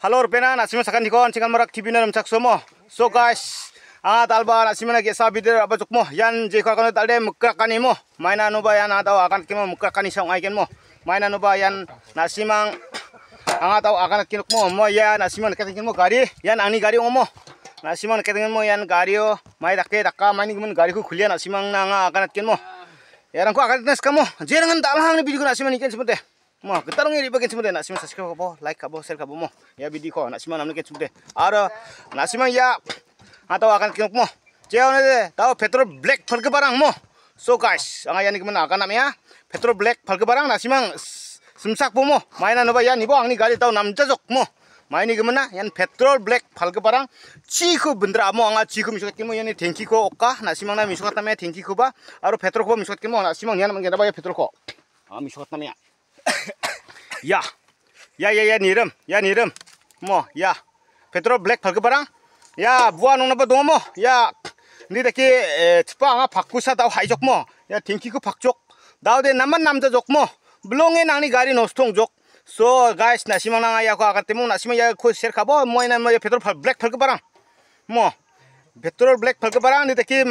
Halo Rupena, nasimnya sakan dikon, cingan merak TV nam cak semua. So guys, ah talba mana kita sabi dari apa cukmo, Yang jika kau talde mukrakan imo, mainan nuba yang atau akan kita mukrakan isong ikan mo, mainan nuba nasi mang, anga ah, tau akan kinuk mo, mo ya nasimang ketingin mo gari, yan ani gari mo, nasimang ketingin mo yan gario, oh. mai dakke dakka maini gumun gari ku kuliah nasimang nanga ah, akan kita mo, ya rangku akan tes kamu, jangan tak lahang biju nasi nasimang ikan sebentar mo kita dong ini bagian sebentar nak simak subscribe kau like kau share kau mo ya video kau nak simak nama kita ada nak simak ya atau akan kau mo jauh nih tahu petrol black pergi barang mo so guys angaya ini kemana akan namanya petrol black pergi barang nak simak simsak bu mainan apa ya nih bu angin kali tahu namja sok mo main ini kemana yang petrol black pergi barang cikup bener amo ciku misukat misalnya kau yang ini tanki kau oka nak simak nama misukat tanya tanki kau ba atau petrol kau misalnya kau nak simak ni apa ya petrol kau ah misalnya 야, 야, 야, 야, 니 이름, 야, 니 이름, 뭐, 야, 베트로 블랙 벌그바랑, 야, 무한 옹나바 동어머, 뭐? 야, 니 대기 특방아 바꾸사 다 화이족 뭐, 야, 딩키 그 박족, 나오데 남만 남자족 뭐, 블롱에 낭니 가리 노스통족, so guys, 나시망 낭아야 그 아가때문 나시망 야그 셀카보, 뭐이나 뭐, 그 뭐, 뭐 베트로 블랙 벌그바랑, 뭐. betul black falke barang ini tadi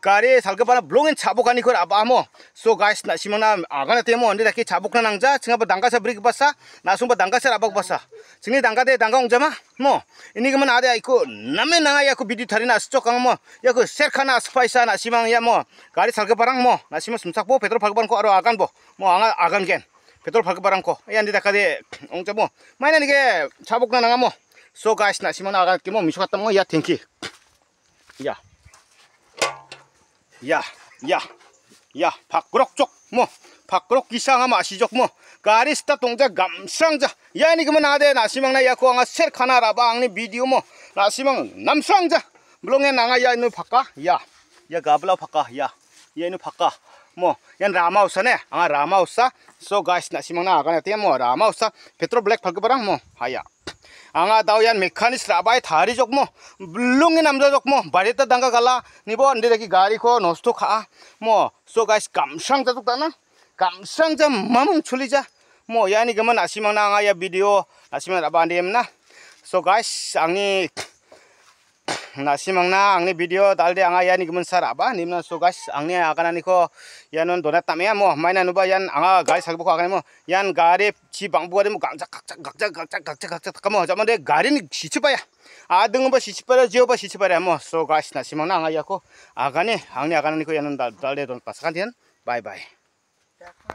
kari falke barang blongin cabuk ani kor abah mo so guys nak sih mana agan itu mo ini tadi cabuk na nangja sehingga berdangka sebri kebasa nasung berdangka serabak basa sehingga dangka deh dangka ungja ma mo ini kemana ada aku nama nanga ya aku video thari nasi cokang mo ya aku share kana spice nak sih mang ya mo kari falke barang mo nak sih mo sumsak bo ko aru agan bo mo anga agan gen betul falke barang ko ya ini dekade ungja mo mana ini ke cabuk na so guys nak sih mana agan kimo misukat mo ya thank 야. 야. 야. 야. 밖으로 쪽. 뭐. 밖으로 기상함 아시죠? 뭐. 까리스타 동자 감상자. 야, 니그만 아대 나시망 나 야코왕아 셀카나 라방니 비디오 뭐. 나시망 남상자. 물론에 나가 야, 이누 바까? 야. 야, 가블라 바까? 야. 야, 이누 바까? 뭐, 야, 라마우사네. 아, 라마우사. So guys, 나시망 나 아가나 띠야 뭐. 라마우사. 페트로 블랙 발그바랑 뭐. 하야. আঙা দাও ইয়ান মেখানি স্রাবাই থারি জকমো ব্লুঙ্গি নামজা জকমো বাড়িতে দাঙ্গা গালা নিব নি দেখি গাড়ি খো নষ্ট খা মো সো গাইস কামসাং যা তুক না কামসাং যা মামুং চুলি যা মো ইয়ানি গেমন আসিমা না আঙা ইয়া ভিডিও আসিমা রাবা দিয়েম না সো গাইস আঙি nasimangna angni video dalde anga yani gimun sar aba nimna so guys angni agana niko yanon dona tamya mo maina nuba yan anga gai s a g b u ko agani mo yan gari chi bangbu gari mo gakja gakja gakja gakja gakja gakja kamo k jamande gari ni sichi baya adung ba sichi bara jeo ba sichi bara mo so guys nasimangna anga yako agani angni agana niko yanon dalde don pasakan dian bye bye